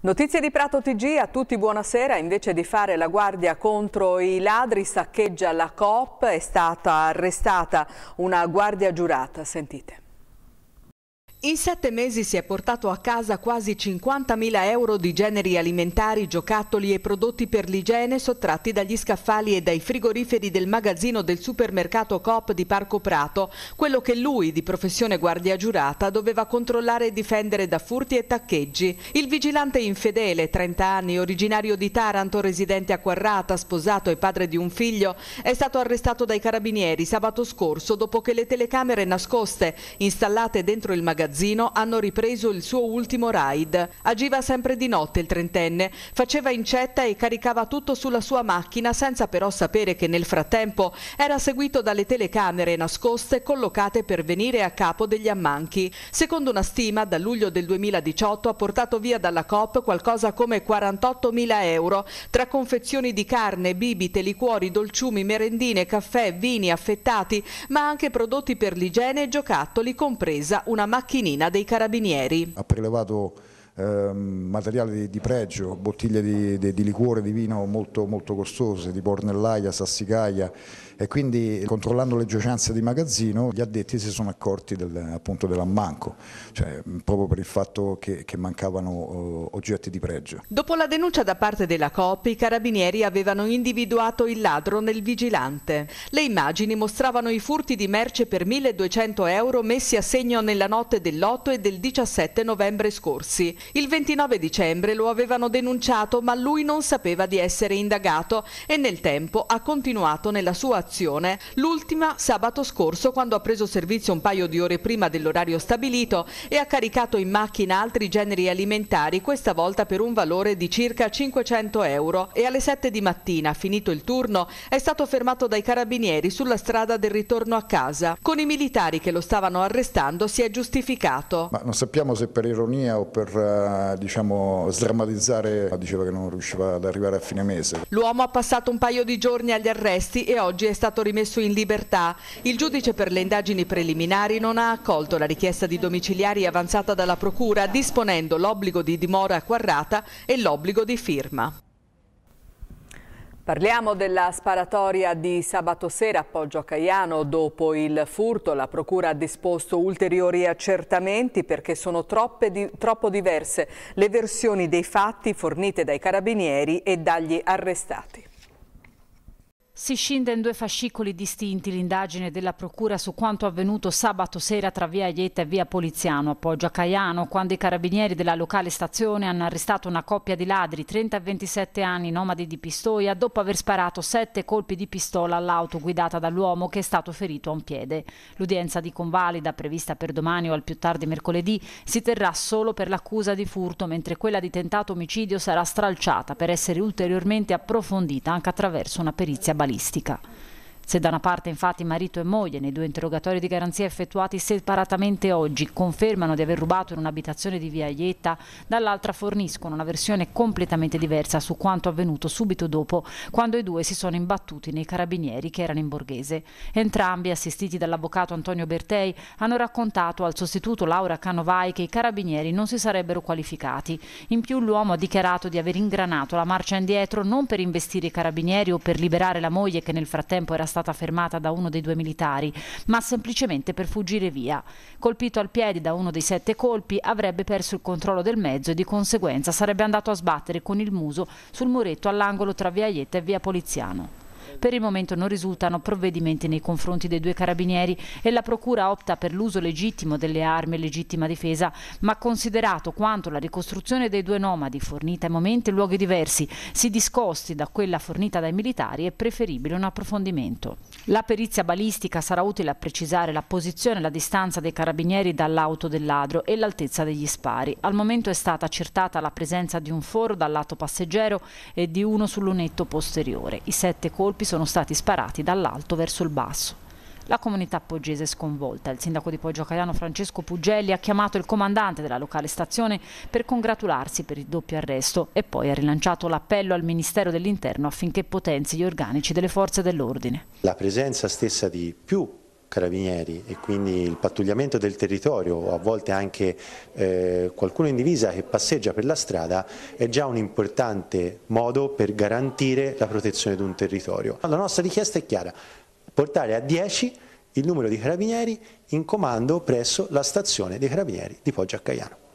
Notizie di Prato TG, a tutti buonasera. Invece di fare la guardia contro i ladri, saccheggia la COP, è stata arrestata una guardia giurata. Sentite. In sette mesi si è portato a casa quasi 50.000 euro di generi alimentari, giocattoli e prodotti per l'igiene sottratti dagli scaffali e dai frigoriferi del magazzino del supermercato Coop di Parco Prato, quello che lui, di professione guardia giurata, doveva controllare e difendere da furti e taccheggi. Il vigilante infedele, 30 anni, originario di Taranto, residente a Quarrata, sposato e padre di un figlio, è stato arrestato dai carabinieri sabato scorso dopo che le telecamere nascoste installate dentro il magazzino magazzino hanno ripreso il suo ultimo ride. Agiva sempre di notte il trentenne, faceva incetta e caricava tutto sulla sua macchina senza però sapere che nel frattempo era seguito dalle telecamere nascoste collocate per venire a capo degli ammanchi. Secondo una stima, da luglio del 2018 ha portato via dalla COP qualcosa come 48.000 euro, tra confezioni di carne, bibite, liquori, dolciumi, merendine, caffè, vini affettati, ma anche prodotti per l'igiene e giocattoli, compresa una macchina cantinina dei Carabinieri. Ha prelevato Ehm, materiale di, di, pregio, bottiglie di, di, di, liquore, di vino molto, molto costose, di pornellaia, sassicaia, e quindi controllando le giocanze di magazzino gli addetti si sono accorti del, appunto dell'ammanco, cioè, proprio per il fatto che, che mancavano eh, oggetti di pregio. Dopo la denuncia da parte della COP, i carabinieri avevano individuato il ladro nel vigilante. Le immagini mostravano i furti di merce per 1200 euro messi a segno nella notte dell'8 e del 17 novembre scorsi. Il 29 dicembre lo avevano denunciato ma lui non sapeva di essere indagato e nel tempo ha continuato nella sua attività occupazione, l'ultima sabato scorso quando ha preso servizio un paio di ore prima dell'orario stabilito e ha caricato in macchina altri generi alimentari, questa volta per un valore di circa 500 euro e alle 7 di mattina, finito il turno, è stato fermato dai carabinieri sulla strada del ritorno a casa. Con i militari che lo stavano arrestando si è giustificato. Ma non sappiamo se per ironia o per eh, diciamo, sdrammatizzare diceva che non riusciva ad arrivare a fine mese. L'uomo ha passato un paio di giorni agli arresti e oggi è stato rimesso in libertà. Il giudice per le indagini preliminari non ha accolto la richiesta di domiciliari avanzata dalla Procura, disponendo l'obbligo di dimora Quarrata e l'obbligo di firma. Parliamo della sparatoria di sabato sera a Poggio a Caiano. Dopo il furto la Procura ha disposto ulteriori accertamenti perché sono di, troppo diverse le versioni dei fatti fornite dai carabinieri e dagli arrestati. Si scinde in due fascicoli distinti l'indagine della Procura su quanto avvenuto sabato sera tra via Aieta e via Poliziano a Poggia Caiano, quando i carabinieri della locale stazione hanno arrestato una coppia di ladri, 30 e 27 anni, nomadi di Pistoia, dopo aver sparato sette colpi di pistola all'auto guidata dall'uomo che è stato ferito a un piede. L'udienza di convalida, prevista per domani o al più tardi mercoledì, si terrà solo per l'accusa di furto, mentre quella di tentato omicidio sarà stralciata per essere ulteriormente approfondita anche attraverso una perizia balistica naturalistica. Se da una parte infatti marito e moglie nei due interrogatori di garanzia effettuati separatamente oggi confermano di aver rubato in un'abitazione di via Aietta, dall'altra forniscono una versione completamente diversa su quanto avvenuto subito dopo quando i due si sono imbattuti nei carabinieri che erano in borghese. Entrambi, assistiti dall'avvocato Antonio Bertei, hanno raccontato al sostituto Laura Canovai che i carabinieri non si sarebbero qualificati. In più l'uomo ha dichiarato di aver ingranato la marcia indietro non per investire i carabinieri o per liberare la moglie che nel frattempo era stata stata fermata da uno dei due militari, ma semplicemente per fuggire via. Colpito al piede da uno dei sette colpi, avrebbe perso il controllo del mezzo e di conseguenza sarebbe andato a sbattere con il muso sul muretto all'angolo tra via Ietta e via Poliziano. Per il momento non risultano provvedimenti nei confronti dei due carabinieri e la Procura opta per l'uso legittimo delle armi e legittima difesa, ma considerato quanto la ricostruzione dei due nomadi, fornita in momenti e luoghi diversi, si discosti da quella fornita dai militari, è preferibile un approfondimento. La perizia balistica sarà utile a precisare la posizione e la distanza dei carabinieri dall'auto del ladro e l'altezza degli spari. Al momento è stata accertata la presenza di un foro dal lato passeggero e di uno sul lunetto posteriore. I sette colpi colpi sono stati sparati dall'alto verso il basso. La comunità poggese è sconvolta. Il sindaco di Poggio Caiano Francesco Pugelli ha chiamato il comandante della locale stazione per congratularsi per il doppio arresto e poi ha rilanciato l'appello al Ministero dell'Interno affinché potenzi gli organici delle forze dell'ordine. La presenza stessa di più carabinieri e quindi il pattugliamento del territorio o a volte anche eh, qualcuno in divisa che passeggia per la strada è già un importante modo per garantire la protezione di un territorio. La nostra richiesta è chiara, portare a 10 il numero di carabinieri in comando presso la stazione dei carabinieri di Poggio a Caiano.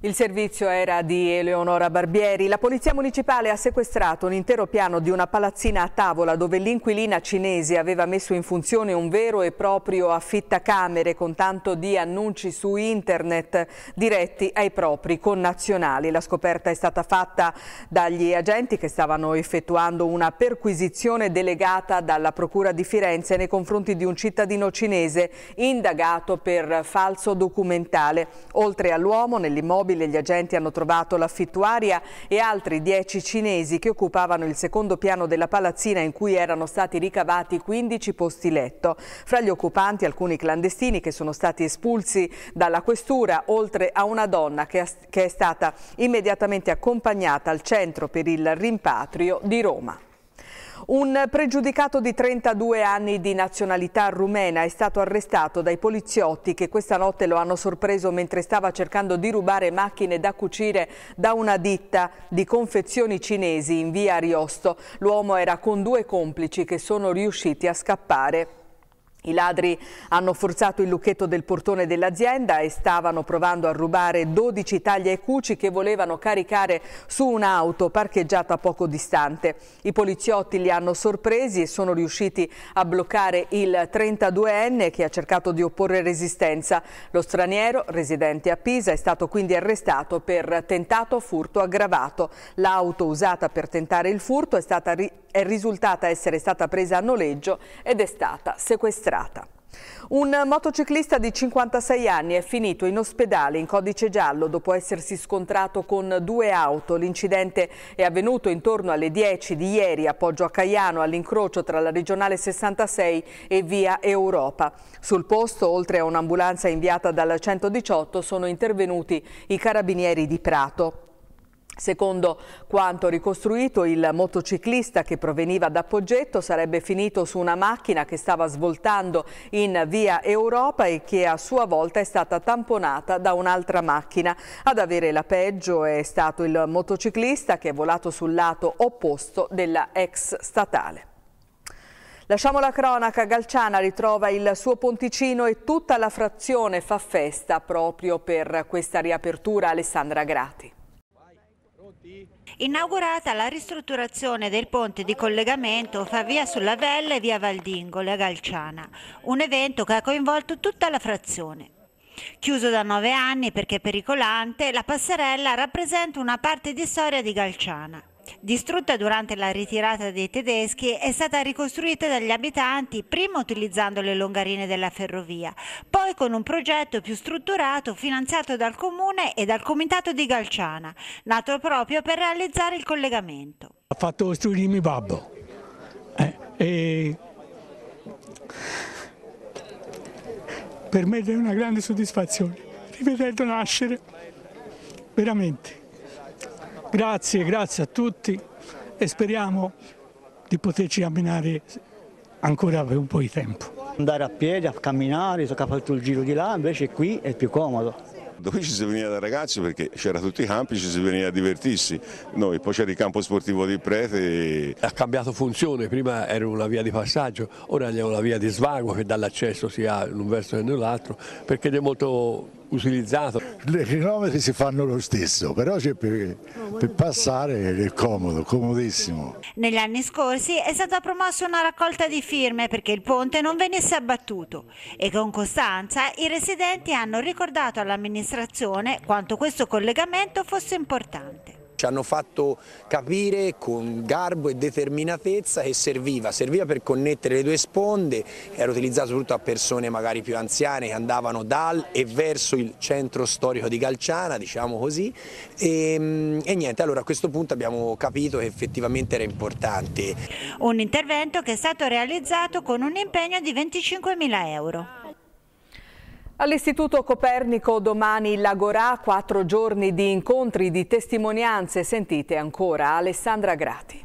Il servizio era di Eleonora Barbieri. La Polizia Municipale ha sequestrato un intero piano di una palazzina a tavola dove l'inquilina cinese aveva messo in funzione un vero e proprio affittacamere con tanto di annunci su internet diretti ai propri connazionali. La scoperta è stata fatta dagli agenti che stavano effettuando una perquisizione delegata dalla Procura di Firenze nei confronti di un cittadino cinese indagato per falso documentale. Oltre all'uomo nell'immobile mobile gli agenti hanno trovato l'affittuaria e altri dieci cinesi che occupavano il secondo piano della palazzina in cui erano stati ricavati 15 posti letto. Fra gli occupanti alcuni clandestini che sono stati espulsi dalla questura, oltre a una donna che è stata immediatamente accompagnata al centro per il rimpatrio di Roma. Un pregiudicato di 32 anni di nazionalità rumena è stato arrestato dai poliziotti che questa notte lo hanno sorpreso mentre stava cercando di rubare macchine da cucire da una ditta di confezioni cinesi in via Ariosto. L'uomo era con due complici che sono riusciti a scappare. I ladri hanno forzato il lucchetto del portone dell'azienda e stavano provando a rubare 12 taglie e cuci che volevano caricare su un'auto parcheggiata poco distante. I poliziotti li hanno sorpresi e sono riusciti a bloccare il 32enne che ha cercato di opporre resistenza. Lo straniero, residente a Pisa, è stato quindi arrestato per tentato furto aggravato. L'auto usata per tentare il furto è, stata, è risultata essere stata presa a noleggio ed è stata sequestrata serata. Un motociclista di 56 anni è finito in ospedale in codice giallo dopo essersi scontrato con due auto. L'incidente è avvenuto intorno alle 10 di ieri a Poggio a Caiano all'incrocio tra la regionale 66 e via Europa. Sul posto, oltre a un'ambulanza inviata dal 118, sono intervenuti i carabinieri di Prato. Secondo quanto ricostruito, il motociclista che proveniva da Poggetto sarebbe finito su una macchina che stava svoltando in via Europa e che a sua volta è stata tamponata da un'altra macchina. Ad avere la peggio è stato il motociclista che è volato sul lato opposto della ex statale. Lasciamo la cronaca, Galciana ritrova il suo ponticino e tutta la frazione fa festa proprio per questa riapertura Alessandra Grati inaugurata la ristrutturazione del ponte di collegamento fra via sulla Velle e via Valdingole a Galciana, un evento che ha coinvolto tutta la frazione. Chiuso da nove anni perché pericolante, la passerella rappresenta una parte di storia di Galciana distrutta durante la ritirata dei tedeschi, è stata ricostruita dagli abitanti prima utilizzando le longarine della ferrovia, poi con un progetto più strutturato finanziato dal comune e dal comitato di Galciana, nato proprio per realizzare il collegamento. Ha fatto costruire studio di mio babbo eh, e per me è una grande soddisfazione rivedendo nascere veramente. Grazie, grazie a tutti e speriamo di poterci camminare ancora per un po' di tempo. Andare a piedi, a camminare, so che ha fatto il giro di là, invece qui è più comodo. Dove ci si veniva da ragazzi perché c'era tutti i campi, ci si veniva a divertirsi, noi, poi c'era il campo sportivo di Prete. E... Ha cambiato funzione, prima era una via di passaggio, ora è una via di svago che dà l'accesso sia in un verso che nell'altro, perché è molto utilizzato. I chilometri si fanno lo stesso, però c'è per, per, passare è comodo, comodissimo. Negli anni scorsi è stata promossa una raccolta di firme perché il ponte non venisse abbattuto e con costanza i residenti hanno ricordato all'amministrazione quanto questo collegamento fosse importante. Ci hanno fatto capire con garbo e determinatezza che serviva, serviva per connettere le due sponde, era utilizzato soprattutto a persone magari più anziane che andavano dal e verso il centro storico di Galciana, diciamo così, e, ehm, e niente, allora a questo punto abbiamo capito che effettivamente era importante. Un intervento che è stato realizzato con un impegno di 25 mila euro. All'Istituto Copernico domani Lagorà, quattro giorni di incontri, di testimonianze. Sentite ancora Alessandra Grati.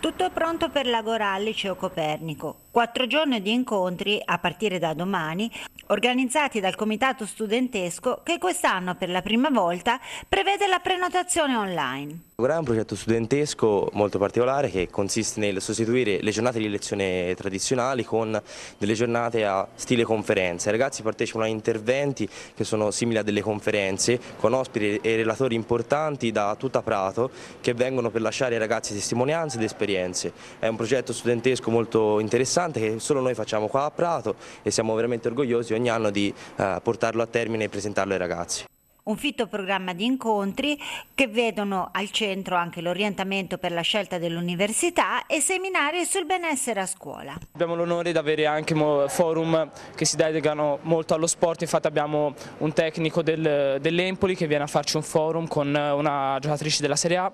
Tutto pronto per Lagorà al Liceo Copernico. Quattro giorni di incontri, a partire da domani, organizzati dal comitato studentesco che quest'anno per la prima volta prevede la prenotazione online programma è un progetto studentesco molto particolare che consiste nel sostituire le giornate di lezione tradizionali con delle giornate a stile conferenza. I ragazzi partecipano a interventi che sono simili a delle conferenze con ospiti e relatori importanti da tutta Prato che vengono per lasciare ai ragazzi testimonianze ed esperienze. È un progetto studentesco molto interessante che solo noi facciamo qua a Prato e siamo veramente orgogliosi ogni anno di eh, portarlo a termine e presentarlo ai ragazzi un fitto programma di incontri che vedono al centro anche l'orientamento per la scelta dell'università e seminari sul benessere a scuola. Abbiamo l'onore di avere anche forum che si dedicano molto allo sport, infatti abbiamo un tecnico del, dell'Empoli che viene a farci un forum con una giocatrice della Serie A,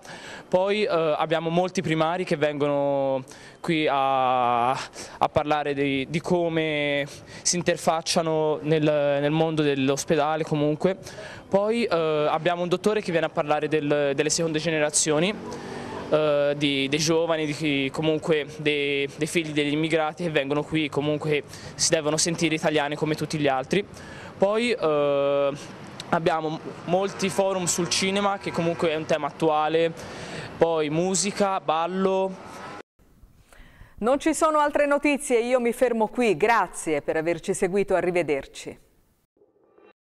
poi eh, abbiamo molti primari che vengono qui a, a parlare di, di, come si interfacciano nel, nel mondo dell'ospedale comunque. Poi eh, abbiamo un dottore che viene a parlare del, delle seconde generazioni, eh, di, dei giovani, di, comunque dei, dei, figli degli immigrati che vengono qui e comunque si devono sentire italiani come tutti gli altri. Poi eh, abbiamo molti forum sul cinema che comunque è un tema attuale, poi musica, ballo, non ci sono altre notizie, io mi fermo qui, grazie per averci seguito, arrivederci.